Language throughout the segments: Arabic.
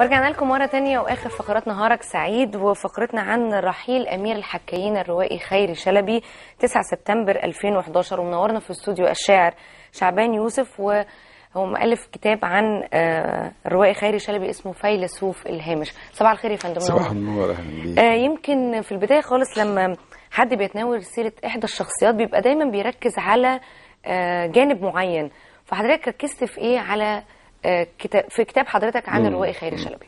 ورجعنا لكم مرة تانية وآخر فقرات نهارك سعيد وفقرتنا عن رحيل أمير الحكايين الروائي خيري شلبي 9 سبتمبر 2011 ومنورنا في استوديو الشاعر شعبان يوسف وهو مؤلف كتاب عن الروائي آه، خيري شلبي اسمه فيلسوف الهامش صباح الخير يا فندم صباح النور أهلا بيك آه، يمكن في البداية خالص لما حد بيتناول سيرة إحدى الشخصيات بيبقى دايما بيركز على آه، جانب معين فحضرتك ركزت في إيه على آه، في كتاب حضرتك عن الروائي خير شلبي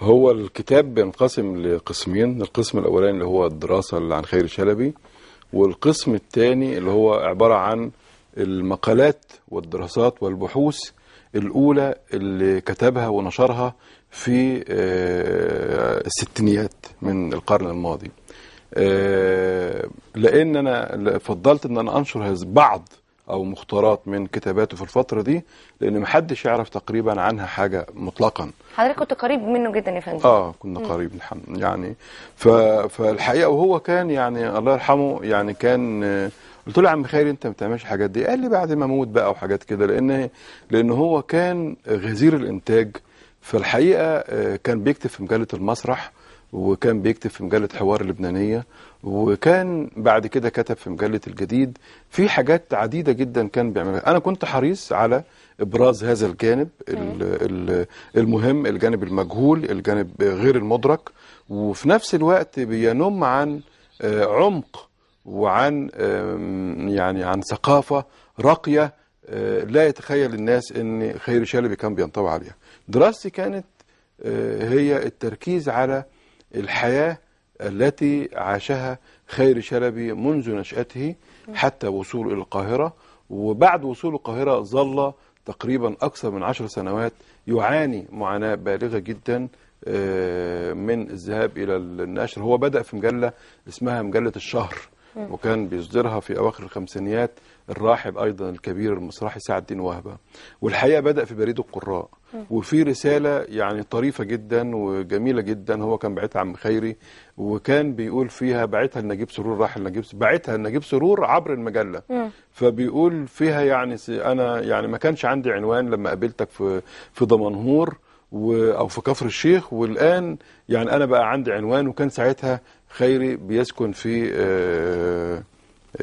هو الكتاب بينقسم لقسمين القسم الاولاني اللي هو الدراسه اللي عن خير شلبي والقسم الثاني اللي هو عباره عن المقالات والدراسات والبحوث الاولى اللي كتبها ونشرها في آه، الستينيات من القرن الماضي آه، لان انا فضلت ان انا انشر بعض أو مختارات من كتاباته في الفترة دي لأن محدش يعرف تقريبا عنها حاجة مطلقا حضرتك كنت قريب منه جدا يا فندم آه كنا م. قريب الحمد يعني ف... فالحقيقة وهو كان يعني الله يرحمه يعني كان قلت له يا عم خيري انت ما بتعملش الحاجات دي قال لي بعد ما اموت بقى وحاجات كده لان لان هو كان غزير الانتاج فالحقيقه آه، كان بيكتب في مجله المسرح وكان بيكتب في مجلة حوار اللبنانية وكان بعد كده كتب في مجلة الجديد في حاجات عديدة جدا كان بيعملها أنا كنت حريص على إبراز هذا الجانب المهم الجانب المجهول الجانب غير المدرك وفي نفس الوقت بينم عن آه، عمق وعن يعني عن ثقافة راقية آه، لا يتخيل الناس ان خير شلبي كان بينطوي عليها دراستي كانت آه، هي التركيز على الحياة التي عاشها خير شلبي منذ نشأته حتى وصوله إلى القاهرة وبعد وصول القاهرة ظل تقريبا أكثر من عشر سنوات يعاني معاناة بالغة جدا آه، من الذهاب إلى النشر هو بدأ في مجلة اسمها مجلة الشهر وكان بيصدرها في أواخر الخمسينيات الراحب أيضا الكبير المسرحي سعد الدين وهبة والحقيقة بدأ في بريد القراء وفي رسالة يعني طريفة جدا وجميلة جدا هو كان باعتها عم خيري وكان بيقول فيها باعتها لنجيب سرور راحل نجيب باعتها لنجيب سرور عبر المجلة فبيقول فيها يعني أنا يعني ما كانش عندي عنوان لما قابلتك في في دمنهور و... او في كفر الشيخ والان يعني انا بقى عندي عنوان وكان ساعتها خيري بيسكن في آه،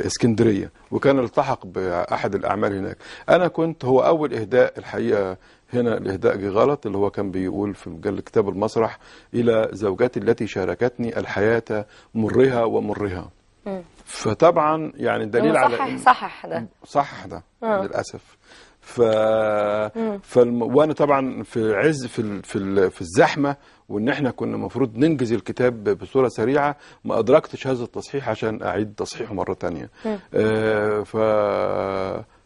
اسكندريه وكان التحق باحد الاعمال هناك انا كنت هو اول اهداء الحقيقه هنا الاهداء جه غلط اللي هو كان بيقول في مجله كتاب المسرح الى زوجاتي التي شاركتني الحياه مرها ومرها فطبعا يعني الدليل على صحح صحح ده صحح ده آه. للاسف ف... فالم... وانا طبعا في عز في ال... في, ال... في الزحمه وان احنا كنا المفروض ننجز الكتاب بصوره سريعه ما ادركتش هذا التصحيح عشان اعيد تصحيحه مره ثانيه آه ف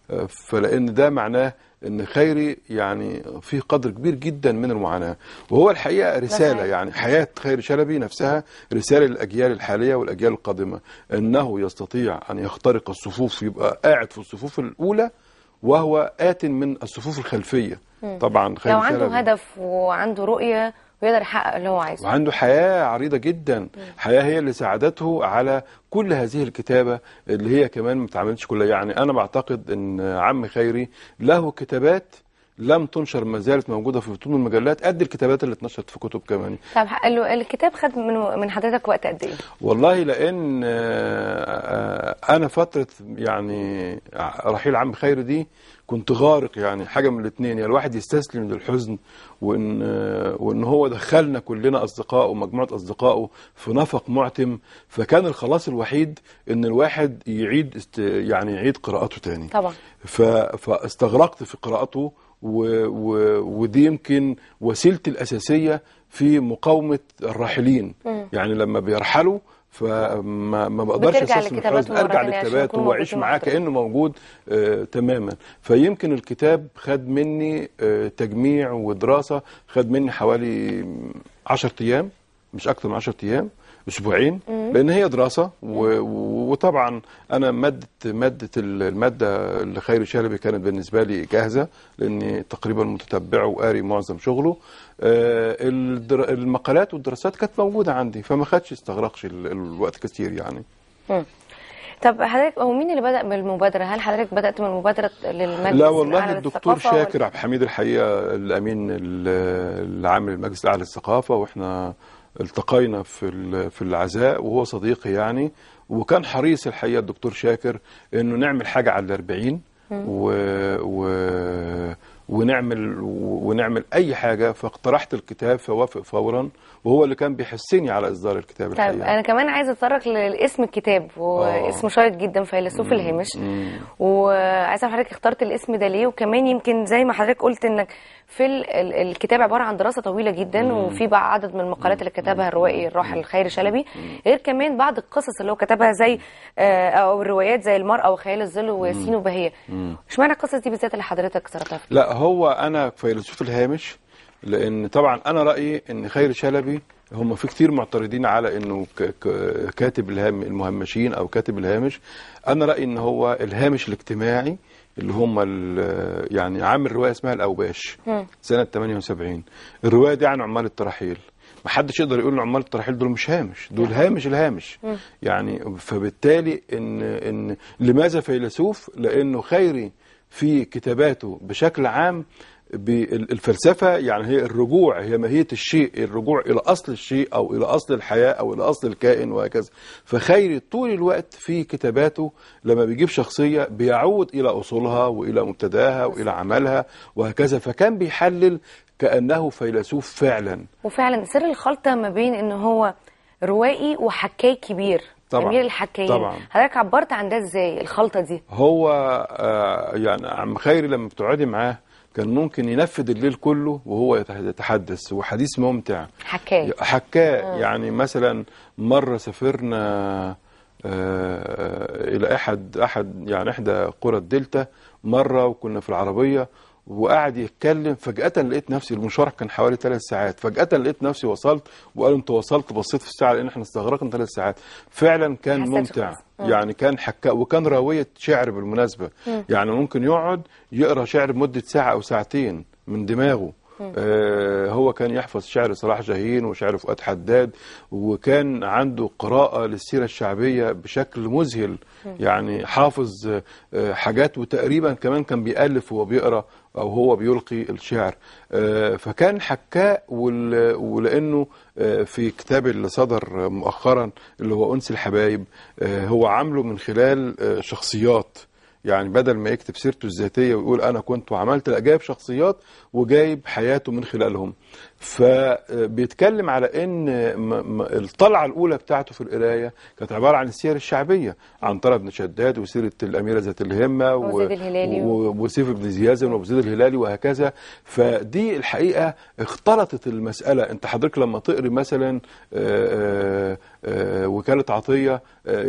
آه، فلان ده معناه ان خيري يعني في قدر كبير جدا من المعاناه وهو الحقيقه رساله يعني حياه خير شلبي نفسها رساله للاجيال الحاليه والاجيال القادمه انه يستطيع ان يخترق الصفوف يبقى قاعد في الصفوف الاولى وهو آت من الصفوف الخلفية مم. طبعا لو عنده هدف وعنده رؤية ويقدر يحقق اللي هو عايزه وعنده حياة عريضة جدا مم. حياة هي اللي ساعدته على كل هذه الكتابة اللي هي كمان ما اتعملتش كلها يعني أنا بعتقد أن عم خيري له كتابات لم تنشر ما زالت موجوده في بطون المجلات قد الكتابات اللي اتنشرت في كتب كمان طب الكتاب خد من من حضرتك وقت قد ايه والله لان آه، آه، انا فتره يعني آه، رحيل عم خير دي كنت غارق يعني حاجه من الاثنين يعني الواحد يستسلم للحزن وان وان هو دخلنا كلنا اصدقائه ومجموعه اصدقائه في نفق معتم فكان الخلاص الوحيد ان الواحد يعيد يعني يعيد قراءته تاني طبعا فاستغرقت في قراءته و و ودي يمكن وسيلتي الأساسية في مقاومة الراحلين يعني لما بيرحلوا فما ما بقدرش اساسا ارجع للكتابات واعيش معاه كانه موجود آه تماما فيمكن الكتاب خد مني آه تجميع ودراسه خد مني حوالي 10 ايام مش اكثر من 10 ايام اسبوعين لان هي دراسه وطبعا انا ماده ماده الماده اللي خير شلبي كانت بالنسبه لي جاهزه لاني تقريبا متتبعه وقاري معظم شغله آه، المقالات والدراسات كانت موجوده عندي فما خدش استغرقش الوقت كتير يعني طب حضرتك هو مين اللي بدأ بالمبادرة؟ هل حضرتك بدأت من مبادرة للمجلس لا والله الدكتور شاكر عبد الحميد الحقيقة الأمين العام للمجلس الأعلى للثقافة وإحنا التقينا في في العزاء وهو صديقي يعني وكان حريص الحقيقه الدكتور شاكر انه نعمل حاجه على الأربعين 40 و, و... ونعمل ونعمل اي حاجه فاقترحت الكتاب فوافق فورا وهو اللي كان بيحسني على اصدار الكتاب طيب الحقيقه انا كمان عايزه اتطرق لاسم الكتاب واسمه آه. شيق جدا فيلسوف الهامش وعايزه حضرتك اخترت الاسم ده ليه وكمان يمكن زي ما حضرتك قلت انك في الكتاب عباره عن دراسه طويله جدا مم. وفي بقى عدد من المقالات اللي كتبها الروائي الراحل خيري شلبي غير كمان بعض القصص اللي هو كتبها زي آه، او الروايات زي المراه وخيال الظل وياسين وبهيه اشمعنى القصص دي بالذات اللي حضرتك اخترتها لا هو أنا فيلسوف الهامش لأن طبعا أنا رأيي أن خير شلبي هم في كتير معترضين على انه كاتب الهام المهمشين او كاتب الهامش انا رايي ان هو الهامش الاجتماعي اللي هم يعني عامل روايه اسمها الاوباش سنه 78 الروايه دي عن عمال الترحيل ما حدش يقدر يقول ان عمال الترحيل دول مش هامش دول هامش الهامش يعني فبالتالي ان ان لماذا فيلسوف لانه خيري في كتاباته بشكل عام بالفلسفة يعني هي الرجوع هي ماهية الشيء الرجوع إلى أصل الشيء أو إلى أصل الحياة أو إلى أصل الكائن وهكذا فخيري طول الوقت في كتاباته لما بيجيب شخصية بيعود إلى أصولها وإلى مبتداها وإلى عملها وهكذا فكان بيحلل كأنه فيلسوف فعلا وفعلا سر الخلطة ما بين إن هو روائي وحكاي كبير طبعا امير الحكايين طبعا حضرتك عبرت عن ده ازاي الخلطه دي هو آه، يعني عم خيري لما بتقعدي معاه كان ممكن ينفذ الليل كله وهو يتحدث وحديث ممتع حكاه حكاه آه. يعني مثلا مره سافرنا آه، الى احد احد يعني احدى قرى الدلتا مره وكنا في العربيه وقعد يتكلم فجأة لقيت نفسي المشوار كان حوالي ثلاث ساعات فجأة لقيت نفسي وصلت وقالوا انت وصلت بصيت في الساعة لان احنا استغرقنا ثلاث ساعات فعلا كان ممتع يعني كان حكا وكان راوية شعر بالمناسبة مم. يعني ممكن يقعد يقرأ شعر بمدة ساعة أو ساعتين من دماغه آه هو كان يحفظ شعر صلاح جاهين وشعر فؤاد حداد وكان عنده قراءة للسيرة الشعبية بشكل مذهل يعني حافظ آه حاجات وتقريبا كمان كان بيألف وهو بيقرأ او هو بيلقي الشعر آه، فكان حكاء ولانه آه، في كتاب اللي صدر مؤخرا اللي هو انس الحبايب آه، هو عامله من خلال شخصيات يعني بدل ما يكتب سيرته الذاتيه ويقول انا كنت وعملت لا جايب شخصيات وجايب حياته من خلالهم فبيتكلم على ان الطلعه الاولى بتاعته في القرايه كانت عباره عن السير الشعبيه عن عنتره بن شداد وسيره الاميره ذات الهمه وسيف بن زيازن وبزيد الهلالي وهكذا فدي الحقيقه اختلطت المساله انت حضرتك لما تقري مثلا آه، آه، آه، وكاله عطيه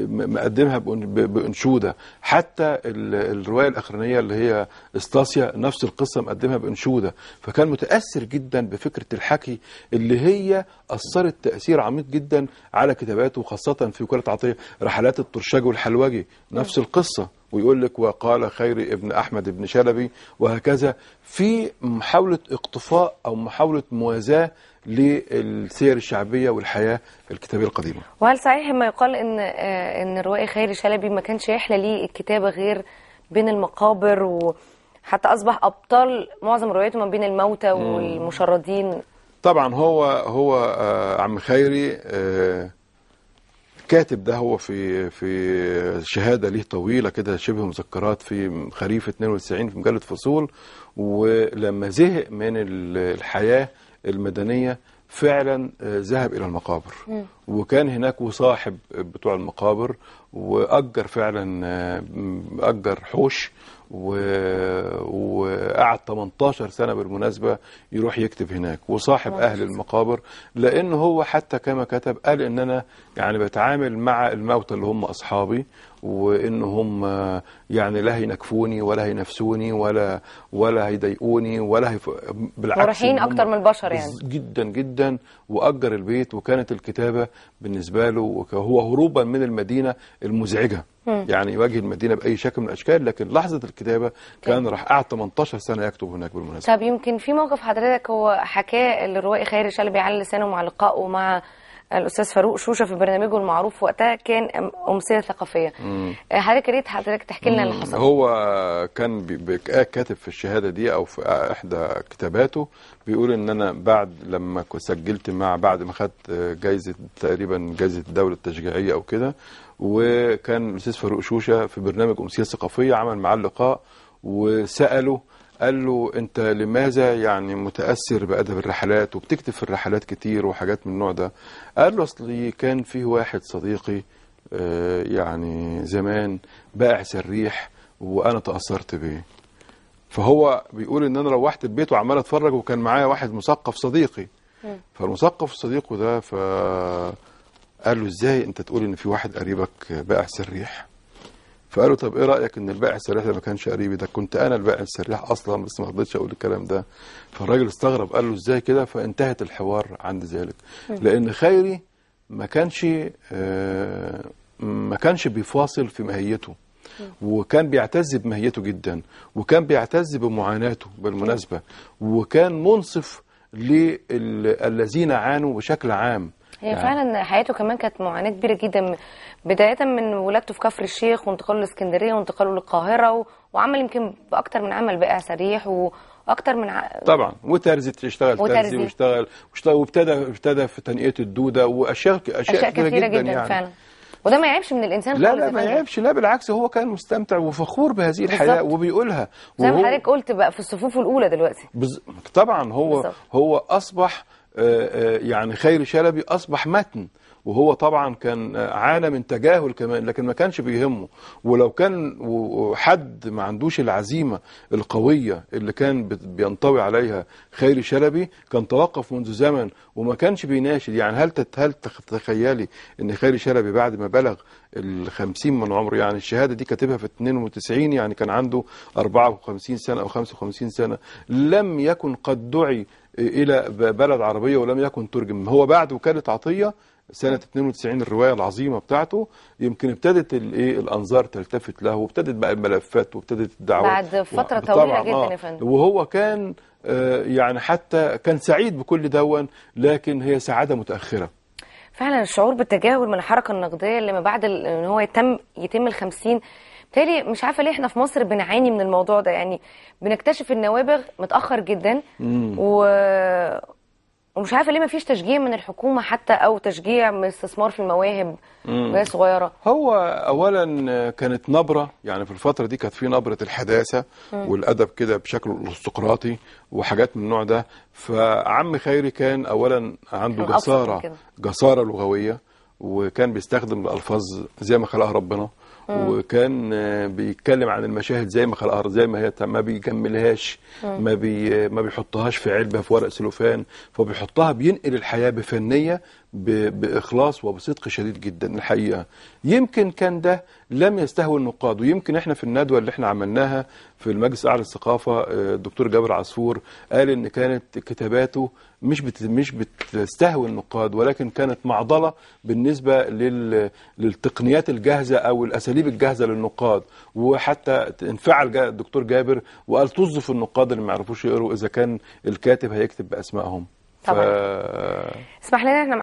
مقدمها بانشوده حتى الروايه الاخرانيه اللي هي استاسيا نفس القصه مقدمها بانشوده فكان متاثر جدا بفكره الحكي اللي هي أثرت تأثير عميق جدا على كتاباته خاصة في وكالة عطية رحلات الطرشاج والحلوجي نفس القصة ويقول لك وقال خيري ابن أحمد ابن شلبي وهكذا في محاولة اقتفاء أو محاولة موازاة للسير الشعبيه والحياه الكتابيه القديمه. وهل صحيح ما يقال ان آه، ان الروائي خيري شلبي ما كانش يحلى ليه الكتابه غير بين المقابر وحتى اصبح ابطال معظم رواياته ما بين الموتى والمشردين طبعا هو هو آه، عم خيري آه، كاتب ده هو في في شهاده ليه طويله كده شبه مذكرات في خريف 92 في مجله فصول ولما زهق من الحياه المدنيه فعلا آه، ذهب الى المقابر وكان هناك وصاحب بتوع المقابر واجر فعلا اجر حوش وقعد 18 سنة بالمناسبة يروح يكتب هناك وصاحب أهل المقابر لأن هو حتى كما كتب قال إن أنا يعني بتعامل مع الموتى اللي هم أصحابي وان هم يعني لا هينكفوني ولا هينافسوني ولا ولا هيضايقوني ولا هيف... بالعكس مريحين اكتر من البشر يعني جدا جدا واجر البيت وكانت الكتابه بالنسبه له وهو هروبا من المدينه المزعجه مم. يعني يواجه المدينه باي شكل من الاشكال لكن لحظه الكتابه كان راح قعد 18 سنه يكتب هناك بالمناسبه طب يمكن في موقف حضرتك هو حكاه للروائي خير شلبي على لسانه مع لقائه مع الاستاذ فاروق شوشه في برنامجه المعروف وقتها كان امسيه ثقافيه آه، حضرتك يا ريت حضرتك تحكي لنا اللي حصل هو كان آه، كاتب في الشهاده دي او في آه، احدى كتاباته بيقول ان انا بعد لما سجلت مع بعد ما خدت جايزه تقريبا جايزه الدوله التشجيعيه او كده وكان الاستاذ فاروق شوشه في برنامج امسيه ثقافيه عمل معاه لقاء وساله قال له انت لماذا يعني متاثر بادب الرحلات وبتكتب في الرحلات كتير وحاجات من النوع ده قال له اصلي كان في واحد صديقي آه، يعني زمان بائع سريح وانا تاثرت بيه فهو بيقول ان انا روحت البيت وعمال اتفرج وكان معايا واحد مثقف صديقي فالمثقف صديقه ده ف قال له ازاي انت تقول ان في واحد قريبك بائع سريح فقالوا طب ايه رايك ان البائع السريح ده ما كانش قريبي ده كنت انا البائع السريح اصلا بس ما رضيتش اقول الكلام ده فالراجل استغرب قال له ازاي كده فانتهت الحوار عند ذلك لان خيري ما كانش آه، ما كانش بيفاصل في ماهيته وكان بيعتز بماهيته جدا وكان بيعتز بمعاناته بالمناسبه وكان منصف للذين عانوا بشكل عام هي يعني فعلا حياته كمان كانت معاناه كبيره جدا بدايه من ولادته في كفر الشيخ وانتقاله لاسكندريه وانتقاله للقاهره و... وعمل يمكن باكثر من عمل بقى سريح و... اكتر من ع... طبعا وترزي اشتغل ترزي واشتغل واشتغل وابتدى ابتدى في تنقيه الدوده واشياء اشياء, أشياء كثيره, جدا, جدا يعني. فعلا وده ما يعيبش من الانسان لا لا ما يعيبش لا بالعكس هو كان مستمتع وفخور بهذه الحياه وبيقولها زي ما حضرتك قلت بقى في الصفوف الاولى دلوقتي بز... طبعا هو بالزبط. هو اصبح آه، آه، يعني خير شلبي أصبح متن وهو طبعا كان عانى من تجاهل كمان لكن ما كانش بيهمه ولو كان حد ما عندوش العزيمة القوية اللي كان بينطوي عليها خيري شلبي كان توقف منذ زمن وما كانش بيناشد يعني هل هل تخيلي ان خيري شلبي بعد ما بلغ ال 50 من عمره يعني الشهادة دي كاتبها في 92 يعني كان عنده 54 سنة أو 55 سنة لم يكن قد دعي إلى بلد عربية ولم يكن ترجم هو بعد وكالة عطية سنة 92 الرواية العظيمة بتاعته يمكن ابتدت الايه الانظار تلتفت له وابتدت بقى الملفات وابتدت الدعوة بعد فترة طويلة جدا آه. يا فندم وهو كان آه، يعني حتى كان سعيد بكل دون لكن هي سعادة متأخرة فعلا الشعور بالتجاهل من الحركة النقدية اللي ما بعد ان هو يتم يتم ال 50 بالتالي مش عارفه ليه احنا في مصر بنعاني من الموضوع ده يعني بنكتشف النوابغ متاخر جدا و... ومش عارفه ليه ما فيش تشجيع من الحكومه حتى او تشجيع من استثمار في المواهب وهي صغيره هو اولا كانت نبره يعني في الفتره دي كانت في نبره الحداثه مم. والادب كده بشكل ارستقراطي وحاجات من النوع ده فعم خيري كان اولا عنده جساره جساره لغويه وكان بيستخدم الالفاظ زي ما خلقها ربنا وكان آه، بيتكلم عن المشاهد زي ما خلقها زي ما هي ما بيجملهاش ما بي ما بيحطهاش في علبه في ورق سلوفان فبيحطها بينقل الحياه بفنيه بإخلاص وبصدق شديد جدا الحقيقة يمكن كان ده لم يستهوى النقاد ويمكن احنا في الندوة اللي احنا عملناها في المجلس الأعلى للثقافة آه، الدكتور جابر عصفور قال ان كانت كتاباته مش بت مش بتستهوي النقاد ولكن كانت معضله بالنسبه لل للتقنيات الجاهزه او الاساليب الجاهزه للنقاد وحتى انفعل الدكتور جابر وقال طز النقاد اللي ما يعرفوش يقروا اذا كان الكاتب هيكتب باسمائهم طبعا ف... اسمح لنا احنا